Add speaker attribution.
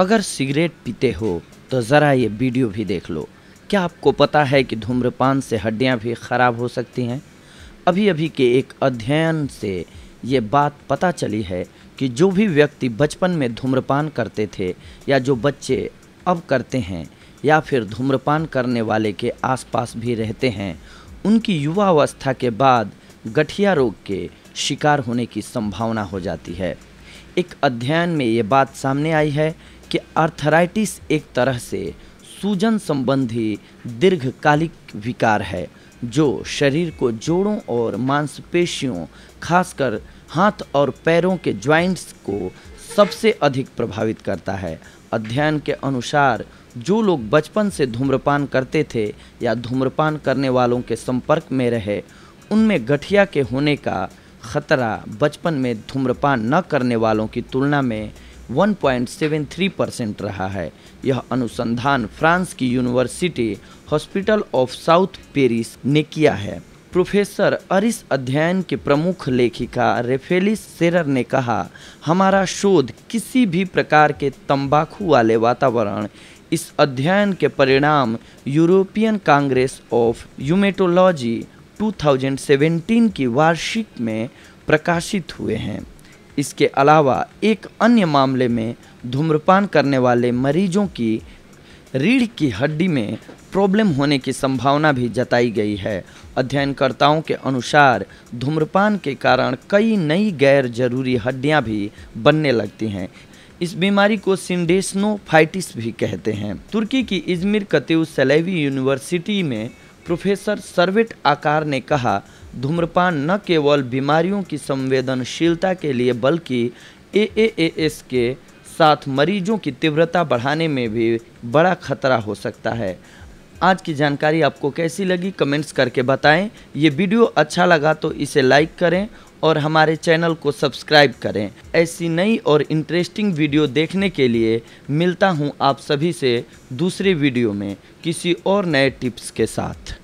Speaker 1: अगर सिगरेट पीते हो तो ज़रा ये वीडियो भी देख लो क्या आपको पता है कि धूम्रपान से हड्डियाँ भी खराब हो सकती हैं अभी अभी के एक अध्ययन से ये बात पता चली है कि जो भी व्यक्ति बचपन में धूम्रपान करते थे या जो बच्चे अब करते हैं या फिर धूम्रपान करने वाले के आसपास भी रहते हैं उनकी युवावस्था के बाद गठिया रोग के शिकार होने की संभावना हो जाती है एक अध्ययन में ये बात सामने आई है कि अर्थराइटिस एक तरह से सूजन संबंधी दीर्घकालिक विकार है जो शरीर को जोड़ों और मांसपेशियों खासकर हाथ और पैरों के ज्वाइंट्स को सबसे अधिक प्रभावित करता है अध्ययन के अनुसार जो लोग बचपन से धूम्रपान करते थे या धूम्रपान करने वालों के संपर्क में रहे उनमें गठिया के होने का खतरा बचपन में धूम्रपान न करने वालों की तुलना में 1.73 परसेंट रहा है यह अनुसंधान फ्रांस की university hospital of south Paris ने किया है प्रोफेसर अरिस अध्ययन के प्रमुख लेखिका रेफेलिस सेरर ने कहा हमारा शोध किसी भी प्रकार के तंबाकू वाले वातावरण इस अध्ययन के परिणाम यूरोपियन कांग्रेस ऑफ यूमेटोलॉजी 2017 की वार्षिक में प्रकाशित हुए हैं इसके अलावा एक अन्य मामले में धूम्रपान करने वाले मरीजों की रीढ़ की हड्डी में प्रॉब्लम होने की संभावना भी जताई गई है अध्ययनकर्ताओं के अनुसार धूम्रपान के कारण कई नई गैर जरूरी हड्डियां भी बनने लगती हैं इस बीमारी को सिंडेसनोफाइटिस भी कहते हैं तुर्की की इजमिर कतयू सलेवी यूनिवर्सिटी में प्रोफेसर सर्वेट आकार ने कहा धूम्रपान न केवल बीमारियों की संवेदनशीलता के लिए बल्कि एएएएस के साथ मरीजों की तीव्रता बढ़ाने में भी बड़ा खतरा हो सकता है आज की जानकारी आपको कैसी लगी कमेंट्स करके बताएं ये वीडियो अच्छा लगा तो इसे लाइक करें और हमारे चैनल को सब्सक्राइब करें ऐसी नई और इंटरेस्टिंग वीडियो देखने के लिए मिलता हूँ आप सभी से दूसरे वीडियो में किसी और नए टिप्स के साथ